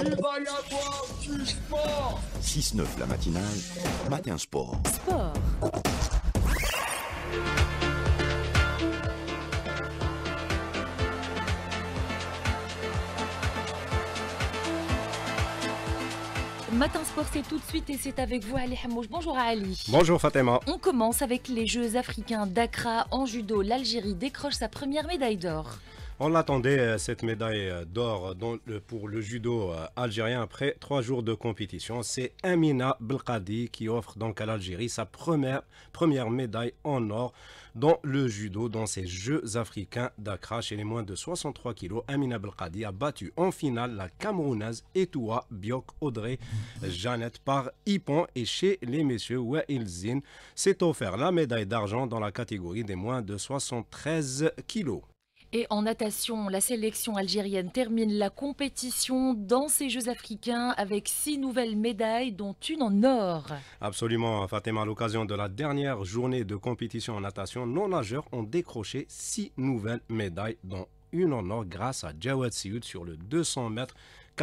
Il va y sport 6-9 la matinale, matin sport. Sport Matin Sport, c'est tout de suite et c'est avec vous Ali Hamouche. Bonjour à Ali. Bonjour Fatima. On commence avec les Jeux africains d'Accra en judo. L'Algérie décroche sa première médaille d'or. On l'attendait euh, cette médaille euh, d'or pour le judo euh, algérien après trois jours de compétition. C'est Amina Belkadi qui offre donc à l'Algérie sa première, première médaille en or dans le judo dans ces Jeux africains d'Accra chez les moins de 63 kilos. Amina Belkadi a battu en finale la Camerounaise Etoua Biok Audrey Jeannette par Ipon et chez les messieurs Wael Zin s'est offert la médaille d'argent dans la catégorie des moins de 73 kilos. Et en natation, la sélection algérienne termine la compétition dans ces Jeux africains avec six nouvelles médailles, dont une en or. Absolument, Fatima, à l'occasion de la dernière journée de compétition en natation, nos nageurs ont décroché six nouvelles médailles, dont une en or grâce à Jawad Sioud sur le 200 mètres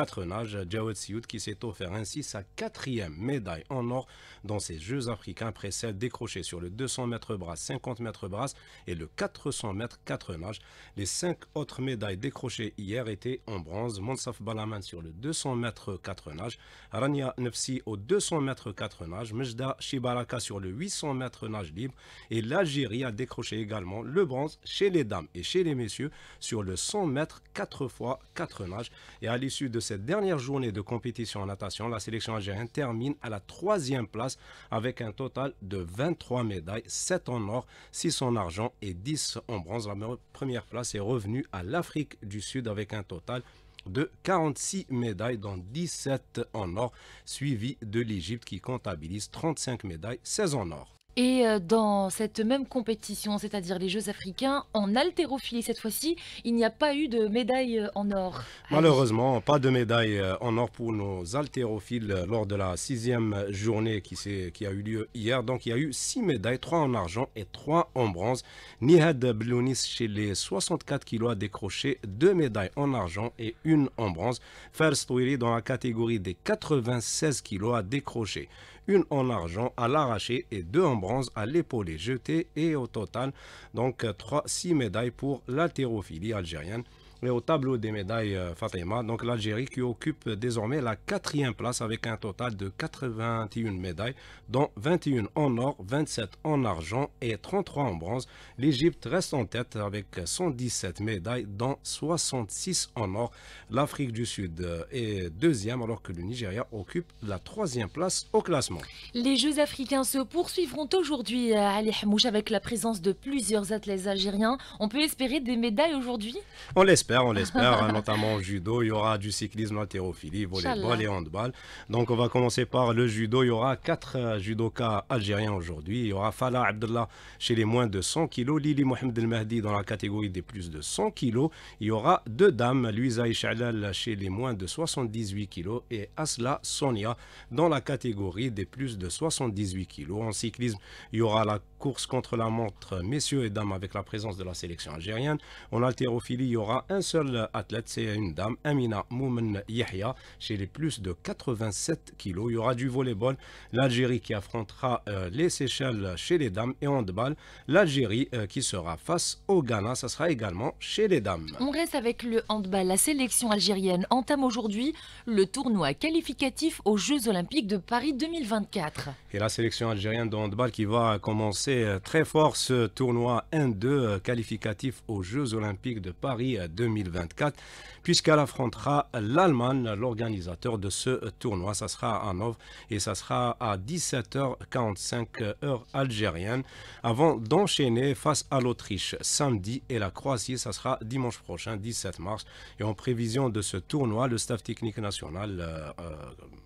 4 nages, Jawed Sioud qui s'est offert ainsi sa quatrième médaille en or dans ces Jeux africains après celle décrochée sur le 200 mètres bras, 50 mètres brasse et le 400 mètres 4 nages. Les cinq autres médailles décrochées hier étaient en bronze, Monsaf Balaman sur le 200 mètres 4 nages, Rania Nefsi au 200 mètres 4 nages, Mejda Shibaraka sur le 800 mètres nage libre et l'Algérie a décroché également le bronze chez les dames et chez les messieurs sur le 100 mètres 4 fois 4 nages et à l'issue de cette dernière journée de compétition en natation, la sélection algérienne termine à la troisième place avec un total de 23 médailles, 7 en or, 6 en argent et 10 en bronze. La première place est revenue à l'Afrique du Sud avec un total de 46 médailles, dont 17 en or, suivi de l'Égypte qui comptabilise 35 médailles, 16 en or. Et euh, dans cette même compétition, c'est-à-dire les Jeux africains, en haltérophilie cette fois-ci, il n'y a pas eu de médaille euh, en or. Malheureusement, pas de médaille euh, en or pour nos haltérophiles lors de la sixième journée qui, qui a eu lieu hier. Donc il y a eu six médailles, trois en argent et trois en bronze. Nihad Blounis, chez les 64 kilos, a décroché deux médailles en argent et une en bronze. Fers dans la catégorie des 96 kilos, a décroché une en argent à l'arraché et deux en bronze à l'épaulé jeté et au total donc 3, euh, 6 médailles pour l'haltérophilie algérienne au tableau des médailles euh, Fatima, donc l'Algérie qui occupe désormais la quatrième place avec un total de 81 médailles, dont 21 en or, 27 en argent et 33 en bronze. L'Égypte reste en tête avec 117 médailles, dont 66 en or. L'Afrique du Sud euh, est deuxième alors que le Nigeria occupe la troisième place au classement. Les Jeux africains se poursuivront aujourd'hui à euh, Ali avec la présence de plusieurs athlètes algériens. On peut espérer des médailles aujourd'hui On l'espère on l'espère, hein, notamment judo. Il y aura du cyclisme, volley volleyball et handball. Donc, on va commencer par le judo. Il y aura quatre euh, judokas algériens aujourd'hui. Il y aura Fala Abdullah chez les moins de 100 kg, Lili Mohamed El Mahdi dans la catégorie des plus de 100 kg. Il y aura deux dames, Luisa Ishalal chez les moins de 78 kg et Asla Sonia dans la catégorie des plus de 78 kg. En cyclisme, il y aura la course contre la montre, messieurs et dames, avec la présence de la sélection algérienne. En haltérophilie, il y aura un seul athlète, c'est une dame, Amina Moumen Yahya, chez les plus de 87 kilos. Il y aura du volleyball, l'Algérie qui affrontera euh, les Seychelles chez les dames et handball, l'Algérie euh, qui sera face au Ghana, ça sera également chez les dames. On reste avec le handball. La sélection algérienne entame aujourd'hui le tournoi qualificatif aux Jeux Olympiques de Paris 2024. Et la sélection algérienne de handball qui va commencer euh, très fort ce tournoi 1-2 euh, qualificatif aux Jeux Olympiques de Paris 2024 euh, puisqu'elle affrontera l'Allemagne, l'organisateur de ce tournoi. Ça sera à Hanovre et ça sera à 17h45 heure algérienne avant d'enchaîner face à l'Autriche samedi et la Croatie, ça sera dimanche prochain 17 mars. Et en prévision de ce tournoi, le staff technique national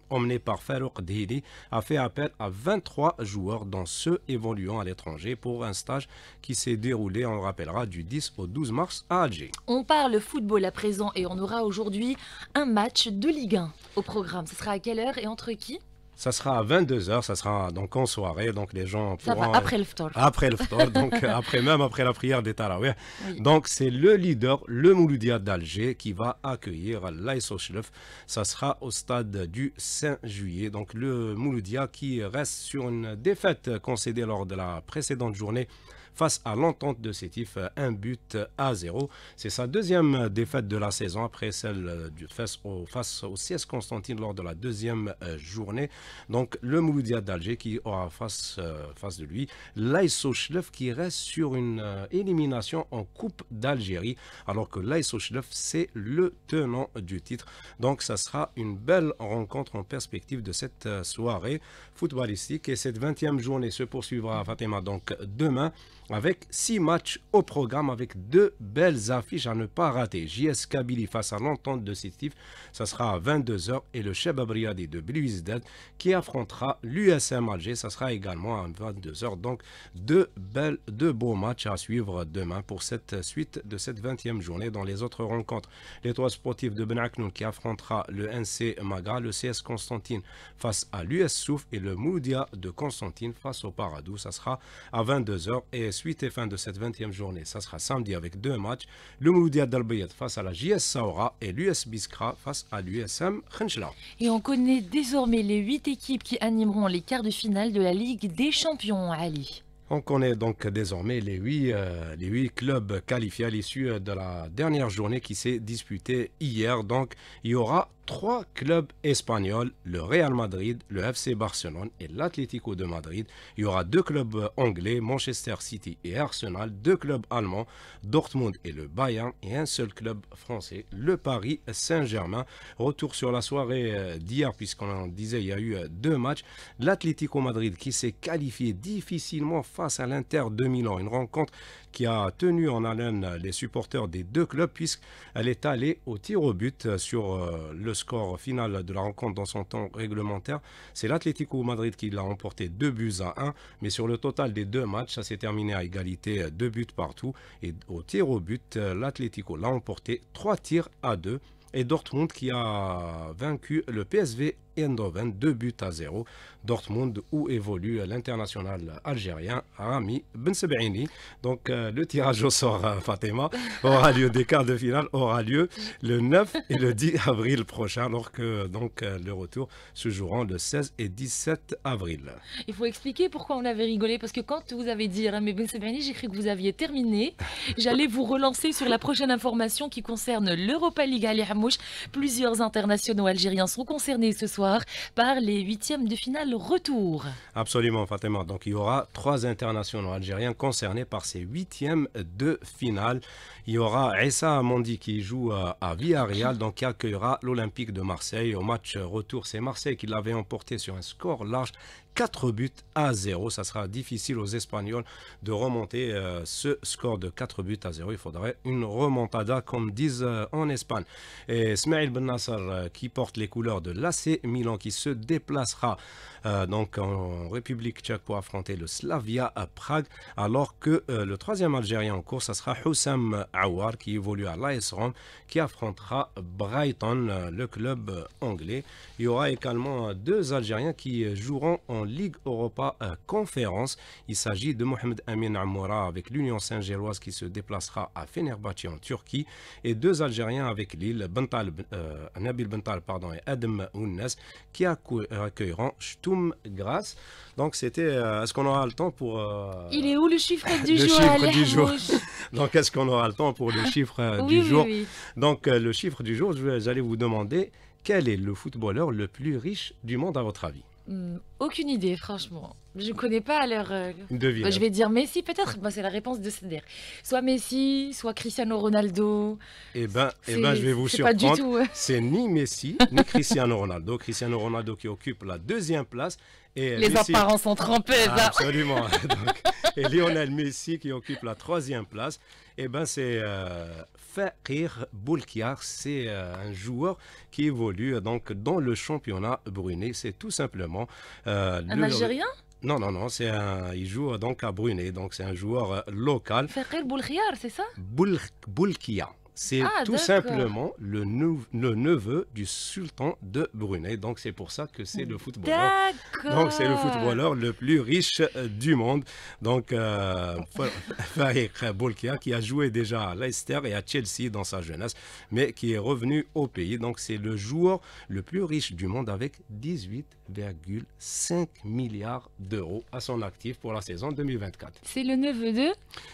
emmené par Farouk Dhidi, a fait appel à 23 joueurs, dont ceux évoluant à l'étranger, pour un stage qui s'est déroulé, on le rappellera, du 10 au 12 mars à Alger. On parle football à présent et on aura aujourd'hui un match de Ligue 1 au programme. Ce sera à quelle heure et entre qui ça sera à 22h, ça sera donc en soirée, donc les gens pourront... après le ftor. Après le ftor, donc euh, après même après la prière des Donc c'est le leader, le Mouloudia d'Alger, qui va accueillir l'Aïsochlef. Ça sera au stade du 5 juillet. Donc le Mouloudia qui reste sur une défaite concédée lors de la précédente journée face à l'entente de Sétif, un but à zéro. C'est sa deuxième défaite de la saison après celle du face au, face au CS Constantine lors de la deuxième euh, journée. Donc le Mouloudia d'Alger qui aura face, euh, face de lui l'Aïsso qui reste sur une euh, élimination en Coupe d'Algérie alors que l'Aïsso c'est le tenant du titre. Donc ça sera une belle rencontre en perspective de cette euh, soirée footballistique et cette 20e journée se poursuivra à Fatima donc demain avec 6 matchs au programme avec deux belles affiches à ne pas rater. JS Kabili face à l'entente de Sétif, ça sera à 22h et le Cheb Abriadi de qui qui affrontera l'USM Alger. Ça sera également à 22h. Donc, deux, deux beaux matchs à suivre demain pour cette suite de cette 20e journée. Dans les autres rencontres, Les trois sportifs de Aknoun qui affrontera le NC Maga, le CS Constantine face à l'US Souf et le Moudia de Constantine face au Paradou. Ça sera à 22h et suite et fin de cette 20e journée. Ça sera samedi avec deux matchs. Le Moudia d'Albayet face à la JS Saoura et l'US Biskra face à l'USM Khenchla. Et on connaît désormais les 8 équipes qui animeront les quarts de finale de la Ligue des Champions, Ali. On connaît donc désormais euh, les huit, clubs qualifiés à l'issue euh, de la dernière journée qui s'est disputée hier. Donc il y aura trois clubs espagnols, le Real Madrid, le FC Barcelone et l'Atlético de Madrid. Il y aura deux clubs euh, anglais, Manchester City et Arsenal, deux clubs allemands, Dortmund et le Bayern, et un seul club français, le Paris Saint-Germain. Retour sur la soirée d'hier, puisqu'on en disait il y a eu deux matchs. L'Atlético Madrid qui s'est qualifié difficilement face à l'Inter 2000, ans, Une rencontre qui a tenu en haleine les supporters des deux clubs puisqu'elle est allée au tir au but sur euh, le score final de la rencontre dans son temps réglementaire. C'est l'Atlético Madrid qui l'a emporté 2 buts à 1, mais sur le total des deux matchs, ça s'est terminé à égalité 2 euh, buts partout. Et au tir au but, euh, l'Atlético l'a emporté 3 tirs à 2 et Dortmund qui a vaincu le PSV Eindhoven, 2 buts à 0. Dortmund, où évolue l'international algérien Rami Bensebaini. Donc euh, le tirage au sort, euh, Fatima, aura lieu des quarts de finale, aura lieu le 9 et le 10 avril prochain, alors que donc euh, le retour se jouera le 16 et 17 avril. Il faut expliquer pourquoi on avait rigolé, parce que quand vous avez dit Rami Bensebaini, j'ai cru que vous aviez terminé. J'allais vous relancer sur la prochaine information qui concerne l'Europa League à Plusieurs internationaux algériens sont concernés ce soir par les huitièmes de finale retour. Absolument, Fatima. Donc il y aura trois internationaux algériens concernés par ces huitièmes de finale. Il y aura Essa Amandi qui joue à Villarreal, donc qui accueillera l'Olympique de Marseille au match retour. C'est Marseille qui l'avait emporté sur un score large 4 buts à 0. Ça sera difficile aux Espagnols de remonter euh, ce score de 4 buts à 0. Il faudrait une remontada, comme disent euh, en Espagne. Et Smail Ben euh, qui porte les couleurs de l'AC Milan, qui se déplacera euh, donc en République tchèque pour affronter le Slavia à Prague, alors que euh, le troisième Algérien en course, ce sera Houssam Aouar qui évolue à l'AS qui affrontera Brighton, euh, le club anglais. Il y aura également deux Algériens qui joueront en Ligue Europa Conférence. Il s'agit de Mohamed Amin Amoura avec l'Union saint géloise qui se déplacera à Fenerbahçe en Turquie et deux Algériens avec l'île, Nabil Bental pardon, et Adam Ounas qui euh, accueillera Stum Grasse. Donc c'était, euh, est-ce qu'on aura le temps pour... Euh, Il est où le chiffre du le chiffre du jour. Donc est-ce qu'on aura le temps pour le chiffre du jour Donc le chiffre du jour, je aller vous demander quel est le footballeur le plus riche du monde à votre avis hmm, Aucune idée, franchement. Je ne connais pas leur. Euh, bah, je hein. vais dire Messi peut-être. Bah, c'est la réponse de Seder. Soit Messi, soit Cristiano Ronaldo. Eh ben, eh ben je vais vous surprendre. Euh. C'est ni Messi ni Cristiano Ronaldo. Cristiano Ronaldo qui occupe la deuxième place. Et Les apparences sont trempés. Ah, absolument. et Lionel Messi qui occupe la troisième place. Eh ben, c'est euh, Fahir Boulkiar. C'est euh, un joueur qui évolue donc dans le championnat brunei. C'est tout simplement. un Algérien non, non, non, c'est un, il joue euh, donc à Brunei, donc c'est un joueur euh, local. Ferrer Boulkhiar, c'est ça Boulkhia. C'est ah, tout simplement le, neveu du sultan de Brunei. Donc, c'est pour ça que c'est le footballeur. Donc, c'est le footballeur le plus riche euh, du monde. Donc, euh, qui a joué déjà à Leicester et à Chelsea dans sa jeunesse, mais qui est revenu au pays. Donc, c'est le joueur le plus riche du monde avec 18,5 milliards d'euros à son actif pour la saison 2024. C'est le neveu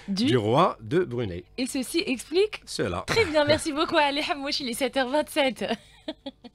du... du roi de Brunei. Et ceci explique cela. Très bien, merci beaucoup à moi je suis les 7h27.